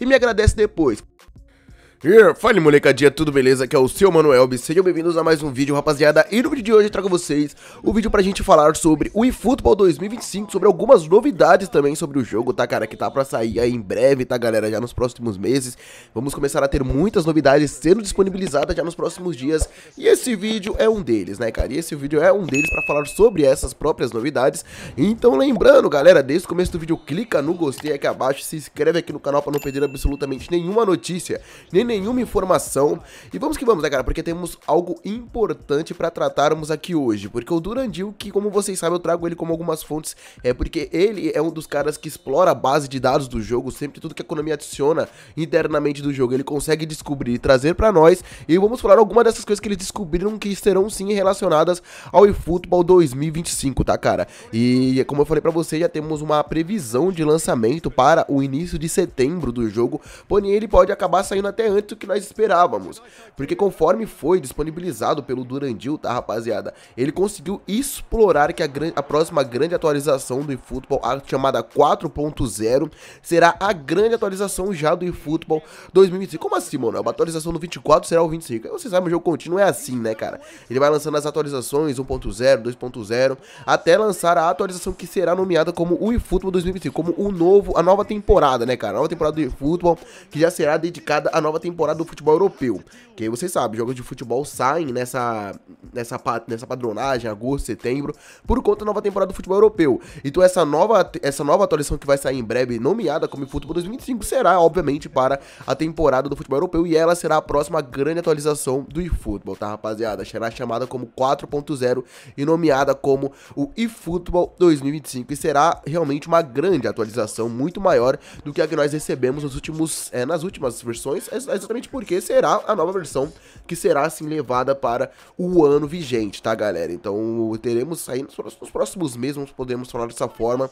e me agradece depois. Yeah, fale molecadinha, tudo beleza? Aqui é o seu Manuel B. Sejam bem-vindos a mais um vídeo, rapaziada. E no vídeo de hoje eu trago vocês o vídeo pra gente falar sobre o eFootball 2025, sobre algumas novidades também sobre o jogo, tá, cara? Que tá pra sair aí em breve, tá, galera? Já nos próximos meses. Vamos começar a ter muitas novidades sendo disponibilizadas já nos próximos dias. E esse vídeo é um deles, né, cara? E esse vídeo é um deles pra falar sobre essas próprias novidades. Então, lembrando, galera, desde o começo do vídeo, clica no gostei aqui abaixo, se inscreve aqui no canal pra não perder absolutamente nenhuma notícia, nem nenhuma informação. E vamos que vamos, né, cara? Porque temos algo importante para tratarmos aqui hoje. Porque o Durandil, que como vocês sabem, eu trago ele como algumas fontes, é porque ele é um dos caras que explora a base de dados do jogo, sempre tudo que a economia adiciona internamente do jogo, ele consegue descobrir e trazer para nós. E vamos falar alguma dessas coisas que eles descobriram que serão sim relacionadas ao eFootball 2025, tá, cara? E como eu falei para vocês, já temos uma previsão de lançamento para o início de setembro do jogo, porém ele pode acabar saindo até antes tanto que nós esperávamos. Porque conforme foi disponibilizado pelo Durandil, tá rapaziada, ele conseguiu explorar que a, gran a próxima grande atualização do eFootball, a chamada 4.0, será a grande atualização já do eFootball 2025. Como assim, mano? A atualização do 24 será o 25. vocês sabem, o jogo contínuo é assim, né, cara? Ele vai lançando as atualizações 1.0, 2.0, até lançar a atualização que será nomeada como o eFootball 2025, como o novo, a nova temporada, né, cara? A nova temporada do eFootball, que já será dedicada à nova temporada temporada do futebol europeu. Que aí vocês sabem, jogos de futebol saem nessa, nessa, nessa padronagem, agosto, setembro, por conta da nova temporada do futebol europeu. Então essa nova, essa nova atualização que vai sair em breve, nomeada como Futebol 2025, será, obviamente, para a temporada do futebol europeu e ela será a próxima grande atualização do eFootball, tá, rapaziada? Será chamada como 4.0 e nomeada como o eFootball 2025 e será realmente uma grande atualização, muito maior do que a que nós recebemos nos últimos, é, nas últimas versões, as, as exatamente porque será a nova versão que será assim levada para o ano vigente, tá galera? Então teremos aí nos próximos meses, podemos falar dessa forma,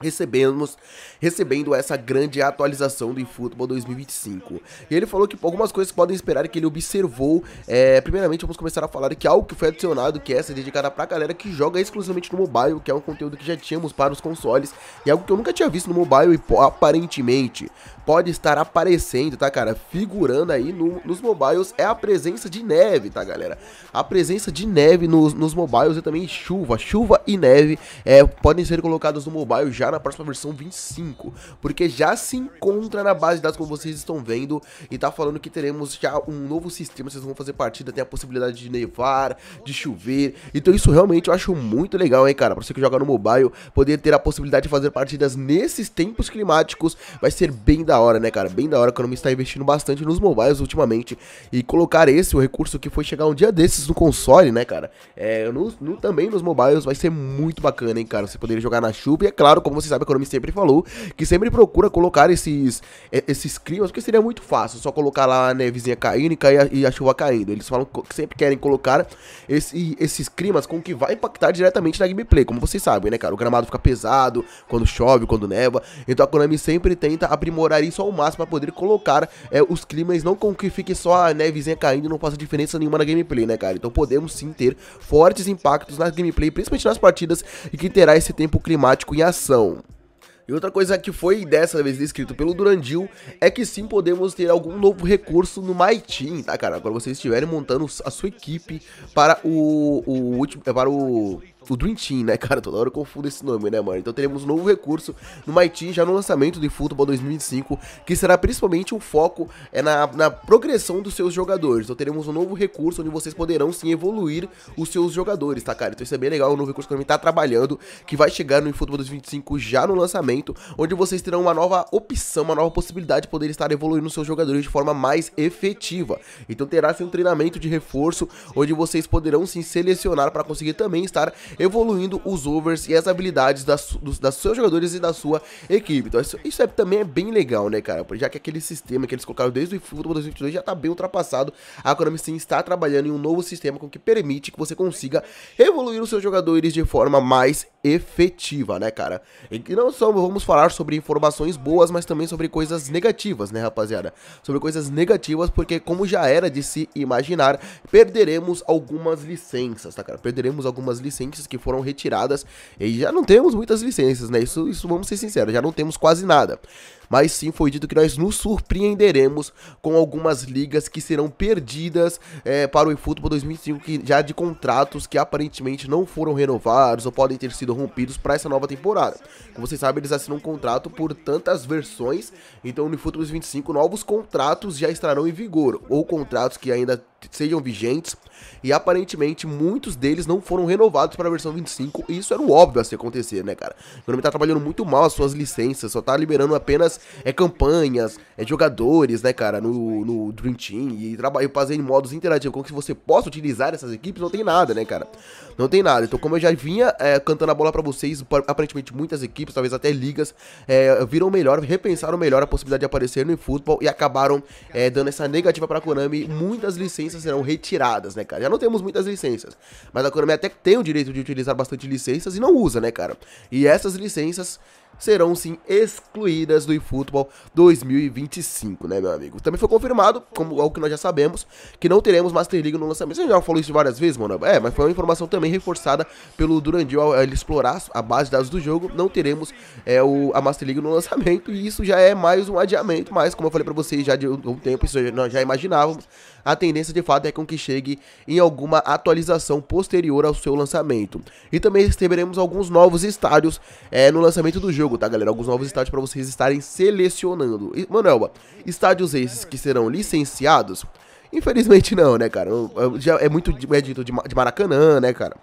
recebemos recebendo essa grande atualização do eFootball 2025. E ele falou que algumas coisas que podem esperar que ele observou, é, primeiramente vamos começar a falar que algo que foi adicionado, que é essa dedicada pra galera que joga exclusivamente no mobile, que é um conteúdo que já tínhamos para os consoles, e algo que eu nunca tinha visto no mobile e aparentemente pode estar aparecendo, tá cara? Figurando aí no, nos mobiles é a presença de neve, tá galera? A presença de neve nos, nos mobiles e também chuva, chuva e neve é, podem ser colocados no mobile já já na próxima versão 25, porque já se encontra na base de dados como vocês estão vendo e tá falando que teremos já um novo sistema, vocês vão fazer partida, tem a possibilidade de nevar, de chover, então isso realmente eu acho muito legal, hein, cara, pra você que joga no mobile, poder ter a possibilidade de fazer partidas nesses tempos climáticos vai ser bem da hora, né, cara, bem da hora, quando Konami está investindo bastante nos mobiles ultimamente e colocar esse, o recurso que foi chegar um dia desses no console, né, cara, é, no, no também nos mobiles vai ser muito bacana, hein, cara, você poder jogar na chuva e, é claro, como como você sabe, a economia sempre falou, que sempre procura colocar esses, eh, esses climas, porque seria muito fácil só colocar lá a nevezinha caindo e, cair, e a chuva caindo. Eles falam que sempre querem colocar esse, esses climas com que vai impactar diretamente na gameplay, como vocês sabem, né, cara? O gramado fica pesado quando chove, quando neva, então a Konami sempre tenta aprimorar isso ao máximo para poder colocar é, os climas, não com que fique só a nevezinha caindo e não faça diferença nenhuma na gameplay, né, cara? Então podemos sim ter fortes impactos na gameplay, principalmente nas partidas e que terá esse tempo climático em ação não. E outra coisa que foi dessa vez descrito pelo Durandil é que sim podemos ter algum novo recurso no MyTeam, tá, cara? Quando vocês estiverem montando a sua equipe para o, o último. Para o o Dream Team, né, cara? Toda hora eu confundo esse nome, né, mano? Então teremos um novo recurso no MyTeam já no lançamento de Futebol 2025, que será principalmente um foco é, na, na progressão dos seus jogadores. Então teremos um novo recurso onde vocês poderão sim evoluir os seus jogadores, tá, cara? Então isso é bem legal, um novo recurso que a gente tá trabalhando, que vai chegar no Futebol 2025 já no lançamento, onde vocês terão uma nova opção, uma nova possibilidade de poder estar evoluindo seus jogadores de forma mais efetiva. Então terá sim um treinamento de reforço, onde vocês poderão sim selecionar para conseguir também estar evoluindo os overs e as habilidades das, dos, das seus jogadores e da sua equipe. Então isso, isso é, também é bem legal, né, cara? Já que aquele sistema que eles colocaram desde o futebol 2022 já está bem ultrapassado, a Konami Sim está trabalhando em um novo sistema com que permite que você consiga evoluir os seus jogadores de forma mais efetiva, né, cara? E não só vamos falar sobre informações boas, mas também sobre coisas negativas, né, rapaziada? Sobre coisas negativas, porque como já era de se imaginar, perderemos algumas licenças, tá, cara? Perderemos algumas licenças que foram retiradas e já não temos muitas licenças, né? Isso, isso vamos ser sinceros, já não temos quase nada mas sim foi dito que nós nos surpreenderemos com algumas ligas que serão perdidas é, para o eFootball 2005, que já de contratos que aparentemente não foram renovados ou podem ter sido rompidos para essa nova temporada. Como vocês sabem, eles assinam um contrato por tantas versões, então no eFootball 2025 novos contratos já estarão em vigor, ou contratos que ainda sejam vigentes e aparentemente muitos deles não foram renovados para a versão 25 e isso era óbvio a se acontecer, né, cara? O Konami tá trabalhando muito mal as suas licenças, só tá liberando apenas é, campanhas, é, jogadores, né, cara, no, no Dream Team e trabalho fazendo modos interativos com que você possa utilizar essas equipes, não tem nada, né, cara? Não tem nada. Então, como eu já vinha é, cantando a bola para vocês, aparentemente muitas equipes, talvez até ligas, é, viram melhor, repensaram melhor a possibilidade de aparecer no eFootball e acabaram é, dando essa negativa para Konami, muitas licenças licenças serão retiradas, né, cara? Já não temos muitas licenças, mas a Konami até tem o direito de utilizar bastante licenças e não usa, né, cara? E essas licenças serão sim excluídas do eFootball 2025, né, meu amigo? Também foi confirmado, como algo é que nós já sabemos, que não teremos Master League no lançamento. Você já falou isso várias vezes, mano? É, mas foi uma informação também reforçada pelo Durandil ao ele explorar a base de dados do jogo. Não teremos é, o, a Master League no lançamento e isso já é mais um adiamento, mas como eu falei para vocês já de um tempo, isso nós já imaginávamos. A tendência de fato é com que chegue em alguma atualização posterior ao seu lançamento. E também receberemos alguns novos estádios é, no lançamento do jogo jogo, tá, galera? Alguns novos estádios para vocês estarem selecionando. E, Manuelba, estádios esses que serão licenciados? Infelizmente não, né, cara? Já é muito é dito de Maracanã, né, cara?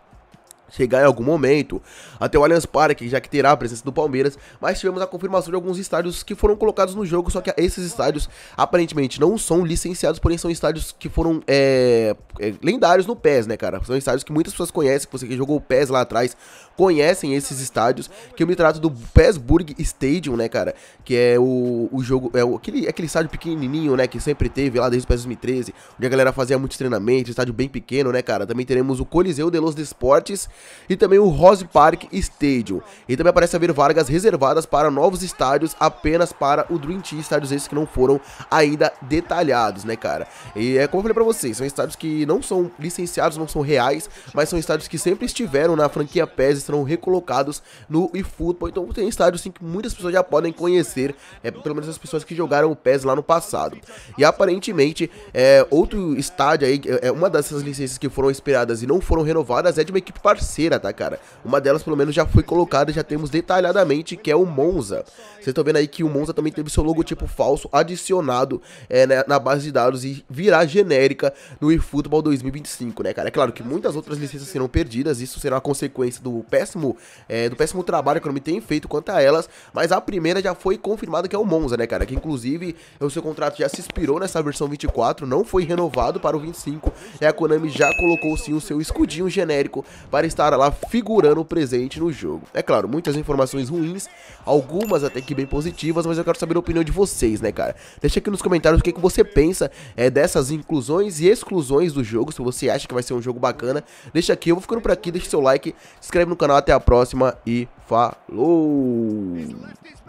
chegar em algum momento, até o Allianz Parque, já que terá a presença do Palmeiras, mas tivemos a confirmação de alguns estádios que foram colocados no jogo, só que esses estádios aparentemente não são licenciados, porém são estádios que foram é, é, lendários no PES, né, cara? São estádios que muitas pessoas conhecem, você que jogou o PES lá atrás, conhecem esses estádios, que eu me trato do PESburg Stadium, né, cara? Que é o, o jogo, é o, aquele, aquele estádio pequenininho, né, que sempre teve lá desde o PES 2013, onde a galera fazia muitos treinamentos, estádio bem pequeno, né, cara? Também teremos o Coliseu de los Desportes, e também o Rose Park Stadium. E também aparece haver vagas reservadas para novos estádios apenas para o Dream Team, estádios esses que não foram ainda detalhados, né, cara? E é como eu falei pra vocês, são estádios que não são licenciados, não são reais, mas são estádios que sempre estiveram na franquia PES e serão recolocados no eFootball. Então tem estádios sim, que muitas pessoas já podem conhecer, é, pelo menos as pessoas que jogaram o PES lá no passado. E aparentemente, é, outro estádio aí, é, é uma dessas licenças que foram expiradas e não foram renovadas é de uma equipe parceira terceira, tá, cara? Uma delas, pelo menos, já foi colocada, e já temos detalhadamente, que é o Monza. Vocês estão vendo aí que o Monza também teve seu logotipo falso adicionado é, né, na base de dados e virá genérica no eFootball 2025, né, cara? É claro que muitas outras licenças serão perdidas, isso será consequência do péssimo, é, do péssimo trabalho que o Konami tem feito quanto a elas, mas a primeira já foi confirmada que é o Monza, né, cara? Que inclusive o seu contrato já se expirou nessa versão 24, não foi renovado para o 25, e é a Konami já colocou sim o seu escudinho genérico para estará lá figurando presente no jogo. É claro, muitas informações ruins, algumas até que bem positivas, mas eu quero saber a opinião de vocês, né, cara? Deixa aqui nos comentários o que, que você pensa é, dessas inclusões e exclusões do jogo, se você acha que vai ser um jogo bacana. Deixa aqui, eu vou ficando por aqui, deixa seu like, se inscreve no canal, até a próxima e falou!